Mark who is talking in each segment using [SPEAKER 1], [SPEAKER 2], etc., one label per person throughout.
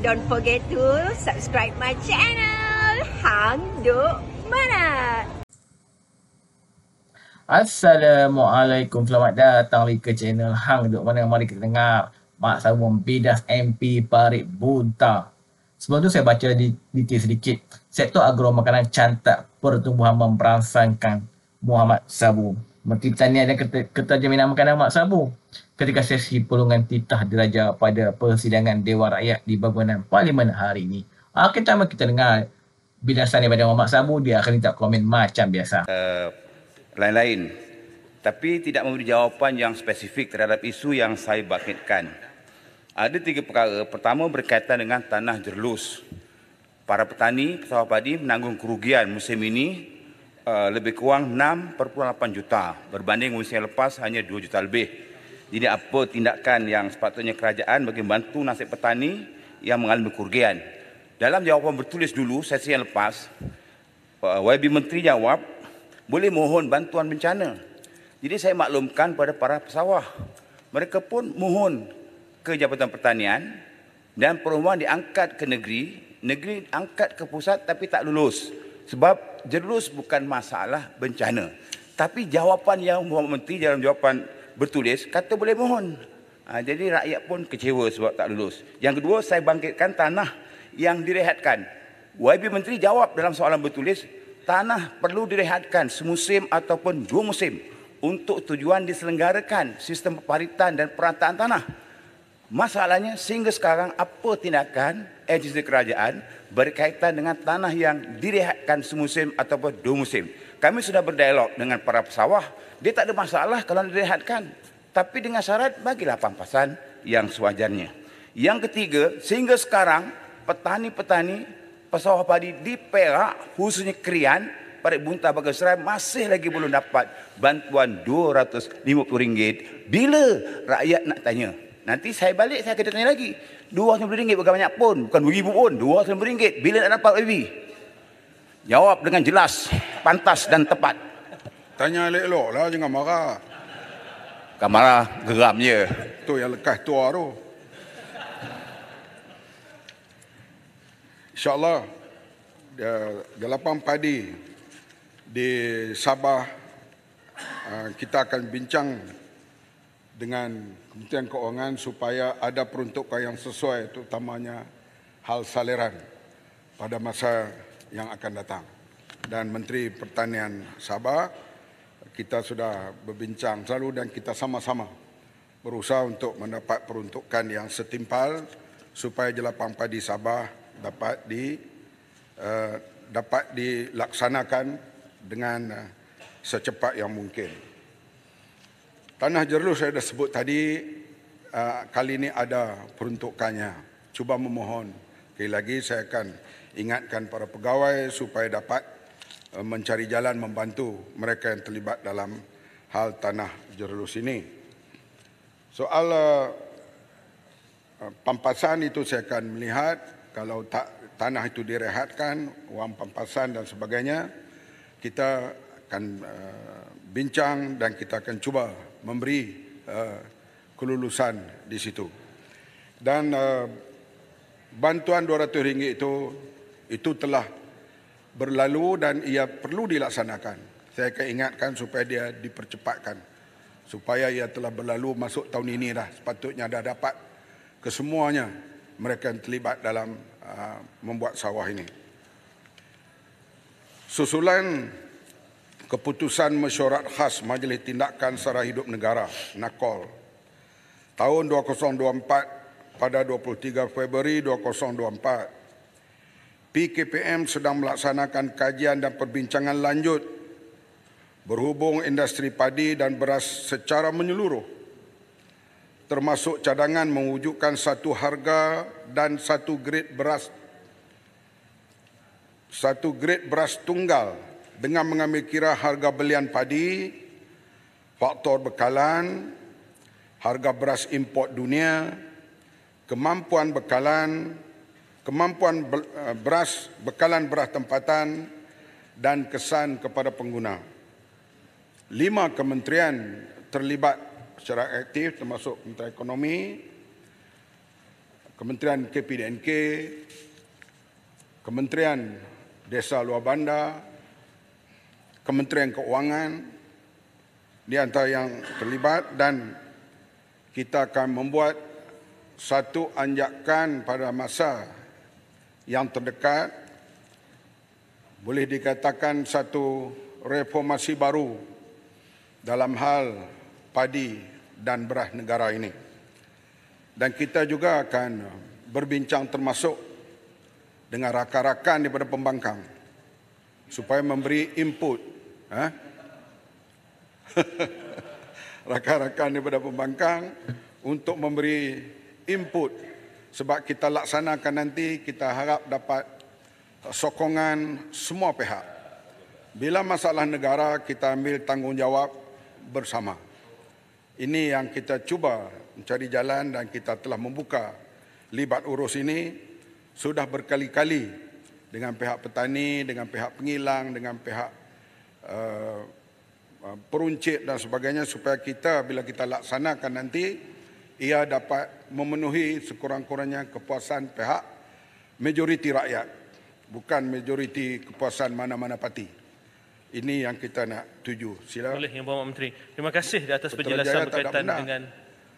[SPEAKER 1] Don't forget to subscribe my channel Hang Duk Manat Assalamualaikum Selamat datang lagi ke channel Hang Duk Manat Mari kita dengar Mak Sabun Bidas MP Parit Buta Sebelum tu saya baca di, detail sedikit Sektor agro makanan cantak pertumbuhan memperansangkan Muhammad Sabu Menteri Pertanian dan Ketua Jaminan Makanan Mak Sabu ketika sesi pulungan titah diraja pada persidangan Dewan Rakyat di bangunan Parlimen hari ini. Akhir ah, pertama kita dengar bilasan daripada Mak Sabu, dia akan minta komen macam biasa. Uh, lain-lain. Tapi tidak
[SPEAKER 2] memberi jawapan yang spesifik terhadap isu yang saya bangkitkan. Ada tiga perkara. Pertama berkaitan dengan tanah jerlus. Para petani, pesawat padi menanggung kerugian musim ini Eh, lebih kurang 6.8 juta berbanding musim yang lepas hanya 2 juta lebih. Jadi apa tindakan yang sepatutnya kerajaan bagi membantu nasib petani yang mengalami kerugian? Dalam jawapan bertulis dulu sesi yang lepas, eh, YB Menteri jawab boleh mohon bantuan bencana. Jadi saya maklumkan kepada para pesawah, mereka pun mohon ke Jabatan Pertanian dan perumahan diangkat ke negeri, negeri angkat ke pusat tapi tak lulus. Sebab jelus bukan masalah bencana. Tapi jawapan yang Muhammad Menteri dalam jawapan bertulis, kata boleh mohon. Ha, jadi rakyat pun kecewa sebab tak lulus. Yang kedua, saya bangkitkan tanah yang direhatkan. YB Menteri jawab dalam soalan bertulis, tanah perlu direhatkan semusim ataupun dua musim untuk tujuan diselenggarakan sistem peparitan dan perataan tanah. Masalahnya sehingga sekarang apa tindakan agensi kerajaan berkaitan dengan tanah yang direhatkan semusim ataupun dua musim. Kami sudah berdialog dengan para pesawah, dia tak ada masalah kalau direhatkan. Tapi dengan syarat bagilah pampasan yang sewajarnya. Yang ketiga, sehingga sekarang petani-petani pesawah padi di Perak khususnya Krian pada Bunta Bagai Serai masih lagi belum dapat bantuan RM250. Bila rakyat nak tanya? Nanti saya balik saya kena tanya lagi. RM290 bukan banyak pun, bukan RM2000 pun, RM290. Bila nak dapat baby? Jawab dengan jelas, pantas dan tepat.
[SPEAKER 3] Tanya elok lah jangan marah. Kan marah geram je. Tu yang lekas tua tu. InsyaAllah Delapan padi Di Sabah ah, Kita akan bincang dengan Kementerian Keuangan supaya ada peruntukan yang sesuai terutamanya hal saliran pada masa yang akan datang. Dan Menteri Pertanian Sabah, kita sudah berbincang selalu dan kita sama-sama berusaha untuk mendapat peruntukan yang setimpal supaya jelapang padi Sabah dapat di uh, dapat dilaksanakan dengan uh, secepat yang mungkin. Tanah Jerlu saya dah sebut tadi uh, kali ini ada peruntukannya. Cuba memohon sekali lagi saya akan ingatkan para pegawai supaya dapat uh, mencari jalan membantu mereka yang terlibat dalam hal tanah Jerlu ini. Soal uh, pampasan itu saya akan melihat kalau tak tanah itu direhatkan, wang pampasan dan sebagainya, kita akan uh, bincang dan kita akan cuba memberi uh, kelulusan di situ. Dan uh, bantuan RM200 itu itu telah berlalu dan ia perlu dilaksanakan. Saya akan ingatkan supaya dia dipercepatkan. Supaya ia telah berlalu masuk tahun ini dah sepatutnya dah dapat kesemuanya mereka yang terlibat dalam uh, membuat sawah ini. Susulan Keputusan Mesyuarat Khas Majlis Tindakan Sara Hidup Negara (NAKOL) tahun 2024 pada 23 Februari 2024. PKPM sedang melaksanakan kajian dan perbincangan lanjut berhubung industri padi dan beras secara menyeluruh termasuk cadangan mewujudkan satu harga dan satu grade beras satu grade beras tunggal dengan mengambil kira harga belian padi, faktor bekalan, harga beras import dunia, kemampuan bekalan, kemampuan eh, beras bekalan beras tempatan dan kesan kepada pengguna. Lima kementerian terlibat secara aktif termasuk Kementerian Ekonomi, Kementerian KPDNK, Kementerian Desa Luar Bandar, Kementerian Keuangan di antara yang terlibat dan kita akan membuat satu anjakan pada masa yang terdekat boleh dikatakan satu reformasi baru dalam hal padi dan beras negara ini. Dan kita juga akan berbincang termasuk dengan rakan-rakan daripada pembangkang supaya memberi input Ha? rakan-rakan daripada pembangkang untuk memberi input sebab kita laksanakan nanti kita harap dapat sokongan semua pihak. Bila masalah negara kita ambil tanggungjawab bersama. Ini yang kita cuba mencari jalan dan kita telah membuka libat urus ini sudah berkali-kali dengan pihak petani, dengan pihak pengilang, dengan pihak Eh, eh, peruncit dan sebagainya supaya kita bila kita laksanakan nanti ia dapat memenuhi sekurang-kurangnya kepuasan pihak majoriti rakyat bukan majoriti kepuasan mana-mana parti. Ini yang kita nak tuju. Sila.
[SPEAKER 4] Boleh yang Bapak Menteri. Terima kasih di atas Petra penjelasan berkaitan dengan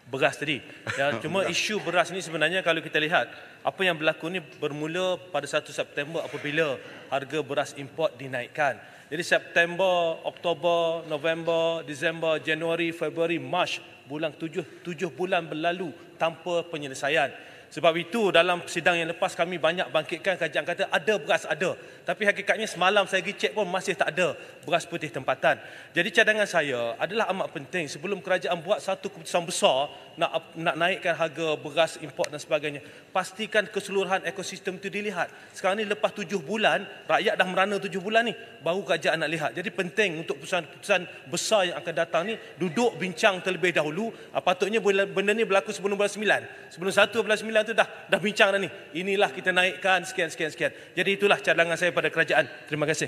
[SPEAKER 4] beras tadi. Ya, cuma isu beras ini sebenarnya kalau kita lihat apa yang berlaku ini bermula pada 1 September apabila harga beras import dinaikkan. Jadi September, Oktober, November, Disember, Januari, Februari, Mac, bulan tujuh, tujuh bulan berlalu tanpa penyelesaian. Sebab itu dalam sidang yang lepas kami banyak bangkitkan kajian kata ada beras ada. Tapi hakikatnya semalam saya pergi cek pun masih tak ada beras putih tempatan. Jadi cadangan saya adalah amat penting sebelum kerajaan buat satu keputusan besar nak nak naikkan harga beras import dan sebagainya. Pastikan keseluruhan ekosistem itu dilihat. Sekarang ni lepas tujuh bulan, rakyat dah merana tujuh bulan ni baru kerajaan nak lihat. Jadi penting untuk keputusan-keputusan besar yang akan datang ni duduk bincang terlebih dahulu. Ah, patutnya benda ni berlaku sebelum bulan 9. Sebelum 1 bulan 9 kita dah dah bincang dah ni. Inilah kita naikkan sekian sekian sekian. Jadi itulah cadangan saya pada kerajaan. Terima kasih.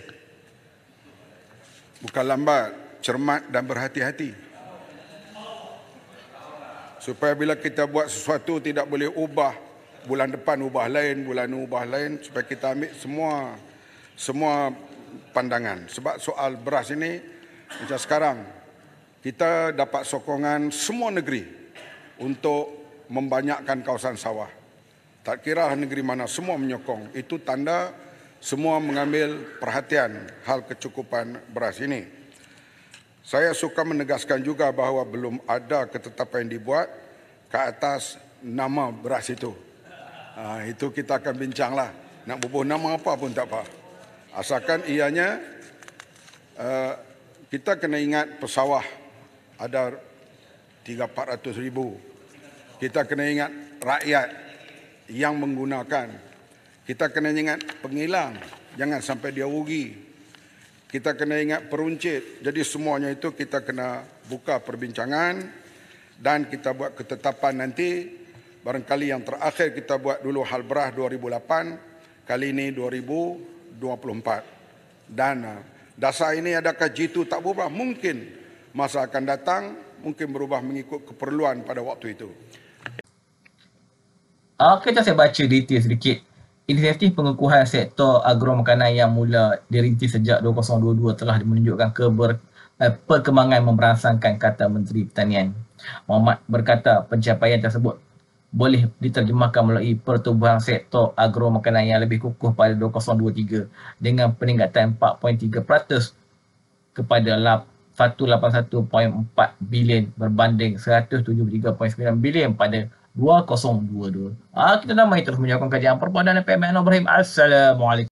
[SPEAKER 3] Bukan lambat, cermat dan berhati-hati. Supaya bila kita buat sesuatu tidak boleh ubah bulan depan ubah lain, bulan ini ubah lain supaya kita ambil semua semua pandangan. Sebab soal beras ini macam sekarang kita dapat sokongan semua negeri untuk membanyakkan kawasan sawah. Tak kira negeri mana semua menyokong. Itu tanda semua mengambil perhatian hal kecukupan beras ini. Saya suka menegaskan juga bahawa belum ada ketetapan yang dibuat ke atas nama beras itu. Ha, itu kita akan bincanglah. Nak bubuh nama apa pun tak apa. Asalkan ianya uh, kita kena ingat pesawah ada 3-400 ribu kita kena ingat rakyat yang menggunakan. Kita kena ingat pengilang, jangan sampai dia rugi. Kita kena ingat peruncit. Jadi semuanya itu kita kena buka perbincangan dan kita buat ketetapan nanti. Barangkali yang terakhir kita buat dulu hal berah 2008, kali ini 2024. Dan uh, dasar ini adakah jitu tak berubah? Mungkin masa akan datang, mungkin berubah mengikut keperluan pada waktu itu.
[SPEAKER 1] Okey, saya baca detail sedikit. Inisiatif pengukuhan sektor agro makanan yang mula dirintis sejak 2022 telah menunjukkan keber, eh, perkembangan memberasangkan kata Menteri Pertanian. Muhammad berkata pencapaian tersebut boleh diterjemahkan melalui pertumbuhan sektor agro makanan yang lebih kukuh pada 2023 dengan peningkatan 4.3% kepada 181.4 bilion berbanding 173.9 bilion pada 2022. 2022. Ah, kita namai terus menyokong kajian perpaduan PMN Ibrahim. Assalamualaikum.